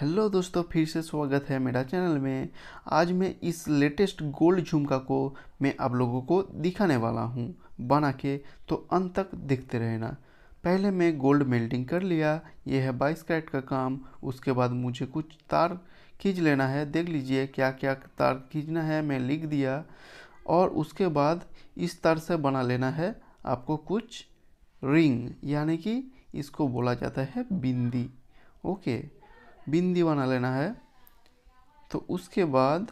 hello दोस्तों फिर से स्वागत है मेरा चैनल में आज मैं इस लेटेस्ट गोल्ड झुमका को मैं आप लोगों को दिखाने वाला हूँ बना के तो अंत तक देखते रहना पहले मैं गोल्ड मेल्टिंग कर लिया ये है बाईस कैरेट का काम उसके बाद मुझे कुछ तार खींच लेना है देख लीजिए क्या क्या तार खींचना है मैं लिख दिया और उसके बाद इस तार से बना लेना है आपको कुछ रिंग यानी कि इसको बोला जाता है बिंदी ओके बिंदी बना लेना है तो उसके बाद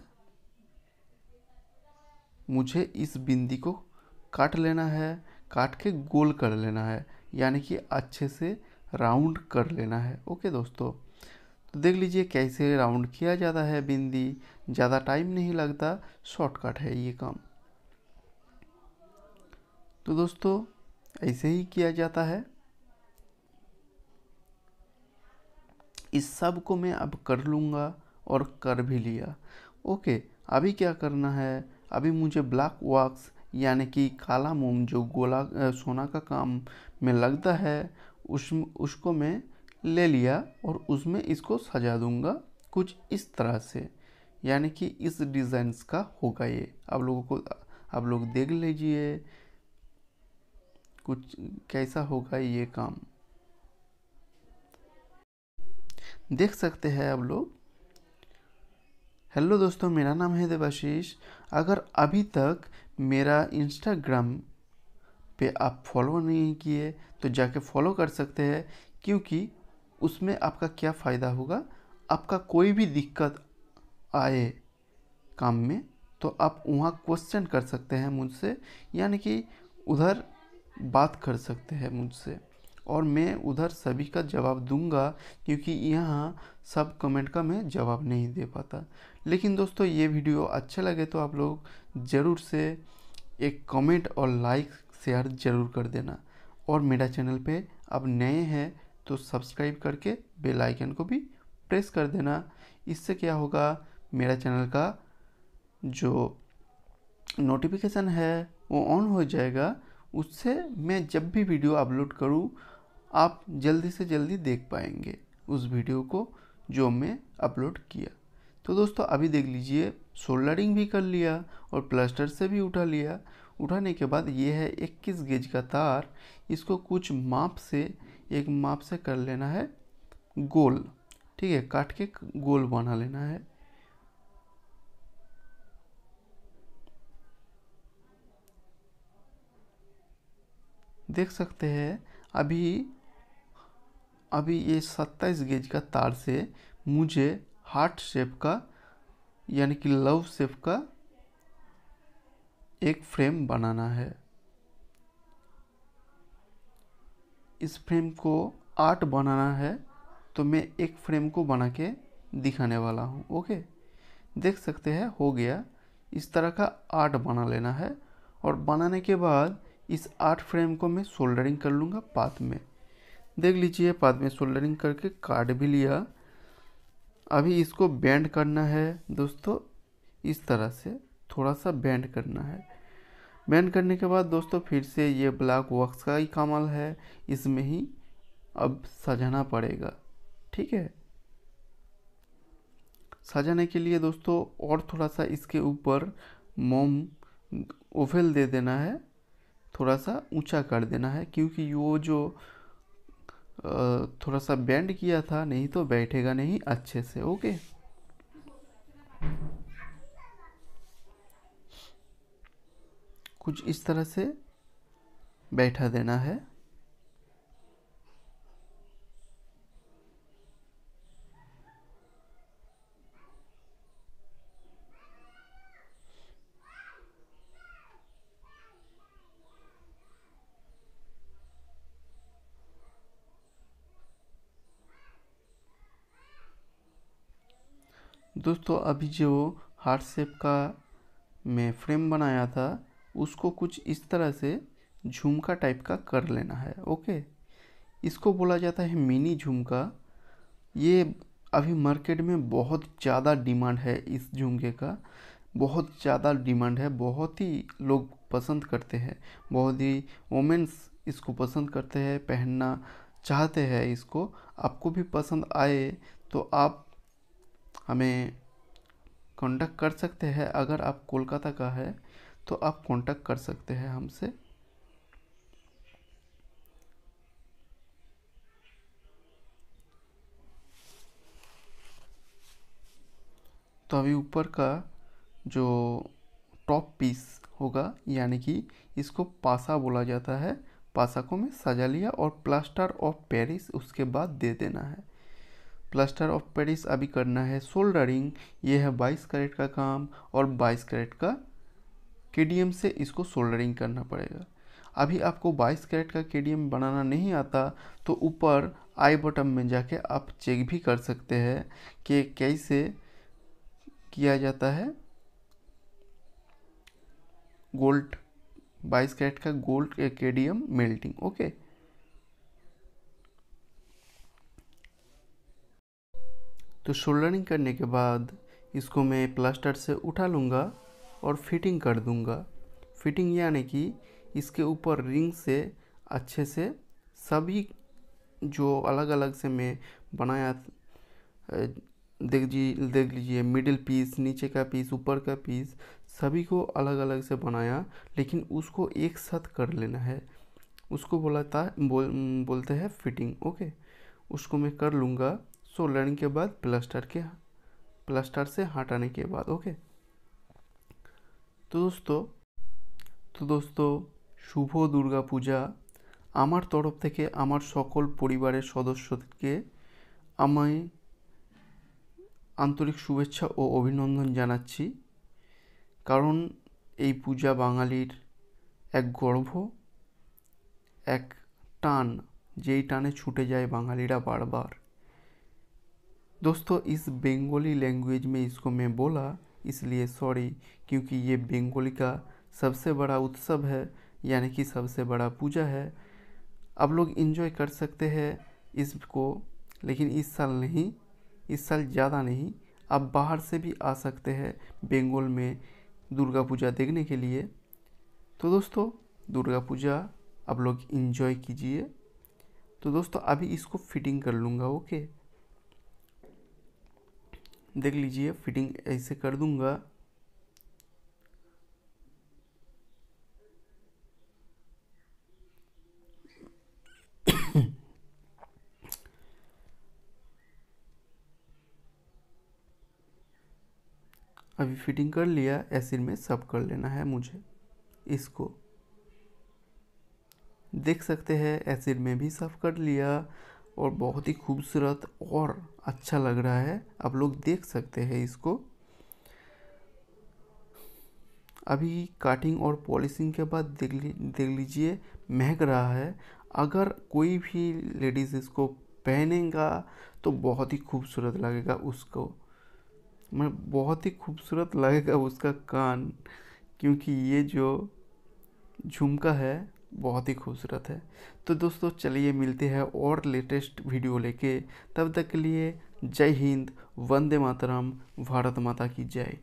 मुझे इस बिंदी को काट लेना है काट के गोल कर लेना है यानी कि अच्छे से राउंड कर लेना है ओके दोस्तों तो देख लीजिए कैसे राउंड किया जाता है बिंदी ज़्यादा टाइम नहीं लगता शॉर्टकट है ये काम तो दोस्तों ऐसे ही किया जाता है इस सब को मैं अब कर लूँगा और कर भी लिया ओके अभी क्या करना है अभी मुझे ब्लैक वॉक्स यानी कि काला मोम जो गोला सोना का काम में लगता है उस उसको मैं ले लिया और उसमें इसको सजा दूंगा कुछ इस तरह से यानी कि इस डिज़ाइंस का होगा ये आप लोगों को आप लोग देख लीजिए कुछ कैसा होगा ये काम देख सकते हैं आप लोग हेलो दोस्तों मेरा नाम है देवाशीष अगर अभी तक मेरा इंस्टाग्राम पे आप फॉलो नहीं किए तो जाके फॉलो कर सकते हैं क्योंकि उसमें आपका क्या फ़ायदा होगा आपका कोई भी दिक्कत आए काम में तो आप वहाँ क्वेश्चन कर सकते हैं मुझसे यानी कि उधर बात कर सकते हैं मुझसे और मैं उधर सभी का जवाब दूंगा क्योंकि यहाँ सब कमेंट का मैं जवाब नहीं दे पाता लेकिन दोस्तों ये वीडियो अच्छा लगे तो आप लोग ज़रूर से एक कमेंट और लाइक शेयर ज़रूर कर देना और मेरा चैनल पे अब नए हैं तो सब्सक्राइब करके बेल आइकन को भी प्रेस कर देना इससे क्या होगा मेरा चैनल का जो नोटिफिकेशन है वो ऑन हो जाएगा उससे मैं जब भी वीडियो अपलोड करूँ आप जल्दी से जल्दी देख पाएंगे उस वीडियो को जो मैं अपलोड किया तो दोस्तों अभी देख लीजिए सोल्डरिंग भी कर लिया और प्लास्टर से भी उठा लिया उठाने के बाद ये है 21 गेज का तार इसको कुछ माप से एक माप से कर लेना है गोल ठीक है काट के गोल बना लेना है देख सकते हैं अभी अभी ये सत्ताईस गेज का तार से मुझे हार्ट शेप का यानी कि लव शेप का एक फ्रेम बनाना है इस फ्रेम को आठ बनाना है तो मैं एक फ्रेम को बना के दिखाने वाला हूँ ओके देख सकते हैं हो गया इस तरह का आर्ट बना लेना है और बनाने के बाद इस आर्ट फ्रेम को मैं सोल्डरिंग कर लूँगा पाथ में देख लीजिए बाद में सोल्डरिंग करके काट भी लिया अभी इसको बैंड करना है दोस्तों इस तरह से थोड़ा सा बैंड करना है बैंड करने के बाद दोस्तों फिर से ये ब्लैक वक्स का ही कमाल है इसमें ही अब सजाना पड़ेगा ठीक है सजाने के लिए दोस्तों और थोड़ा सा इसके ऊपर मोम ओफेल दे देना है थोड़ा सा ऊंचा कर देना है क्योंकि वो जो थोड़ा सा बैंड किया था नहीं तो बैठेगा नहीं अच्छे से ओके कुछ इस तरह से बैठा देना है दोस्तों अभी जो हार्ट शेप का मैं फ्रेम बनाया था उसको कुछ इस तरह से झुमका टाइप का कर लेना है ओके इसको बोला जाता है मिनी झुमका ये अभी मार्केट में बहुत ज़्यादा डिमांड है इस झुमके का बहुत ज़्यादा डिमांड है बहुत ही लोग पसंद करते हैं बहुत ही वोमेंस इसको पसंद करते हैं पहनना चाहते हैं इसको आपको भी पसंद आए तो आप हमें कॉन्टेक्ट कर सकते हैं अगर आप कोलकाता का है तो आप कॉन्टेक्ट कर सकते हैं हमसे तो अभी ऊपर का जो टॉप पीस होगा यानी कि इसको पासा बोला जाता है पासा को मैं सजा लिया और प्लास्टर ऑफ पेरिस उसके बाद दे देना है प्लास्टर ऑफ पेरिस अभी करना है सोल्डरिंग ये है बाईस कैरेट का काम और बाईस कैरेट का के से इसको सोल्डरिंग करना पड़ेगा अभी आपको 22 कैरेट का के बनाना नहीं आता तो ऊपर आई बटन में जाके आप चेक भी कर सकते हैं कि कैसे किया जाता है गोल्ड 22 कैरेट का गोल्ड के मेल्टिंग ओके तो शोल्डरिंग करने के बाद इसको मैं प्लास्टर से उठा लूँगा और फिटिंग कर दूँगा फिटिंग यानी कि इसके ऊपर रिंग से अच्छे से सभी जो अलग अलग से मैं बनाया देख जी देख लीजिए मिडिल पीस नीचे का पीस ऊपर का पीस सभी को अलग अलग से बनाया लेकिन उसको एक साथ कर लेना है उसको बोला था बोल बोलते हैं फिटिंग ओके उसको मैं कर लूँगा लर्न के बाद प्लस्टर के प्लस्टर से हटाने के बाद ओके तो दोस्तों तो दोस्तों শুভ দুর্গা পূজা আমার তরফ থেকে আমার সকল পরিবারের সদস্যকে আমি আন্তরিক শুভেচ্ছা ও অভিনন্দন জানাচ্ছি কারণ এই পূজা বাঙালির এক গর্ভ এক টান যেই টানে ছুটে যায় বাঙালিরা বারবার दोस्तों इस बंगाली लैंग्वेज में इसको मैं बोला इसलिए सॉरी क्योंकि ये बंगाली का सबसे बड़ा उत्सव है यानी कि सबसे बड़ा पूजा है अब लोग इन्जॉय कर सकते हैं इसको लेकिन इस साल नहीं इस साल ज़्यादा नहीं आप बाहर से भी आ सकते हैं बंगाल में दुर्गा पूजा देखने के लिए तो दोस्तों दुर्गा पूजा आप लोग इन्जॉय कीजिए तो दोस्तों अभी इसको फिटिंग कर लूँगा ओके देख लीजिए फिटिंग ऐसे कर दूंगा अभी फिटिंग कर लिया एसिड में सब कर लेना है मुझे इसको देख सकते हैं एसिड में भी साफ कर लिया और बहुत ही खूबसूरत और अच्छा लग रहा है आप लोग देख सकते हैं इसको अभी काटिंग और पॉलिशिंग के बाद देख ली देख लीजिए महक रहा है अगर कोई भी लेडीज़ इसको पहनेगा तो बहुत ही खूबसूरत लगेगा उसको मैं बहुत ही खूबसूरत लगेगा उसका कान क्योंकि ये जो झुमका है बहुत ही खूबसूरत है तो दोस्तों चलिए मिलते हैं और लेटेस्ट वीडियो लेके तब तक के लिए जय हिंद वंदे मातरम भारत माता की जय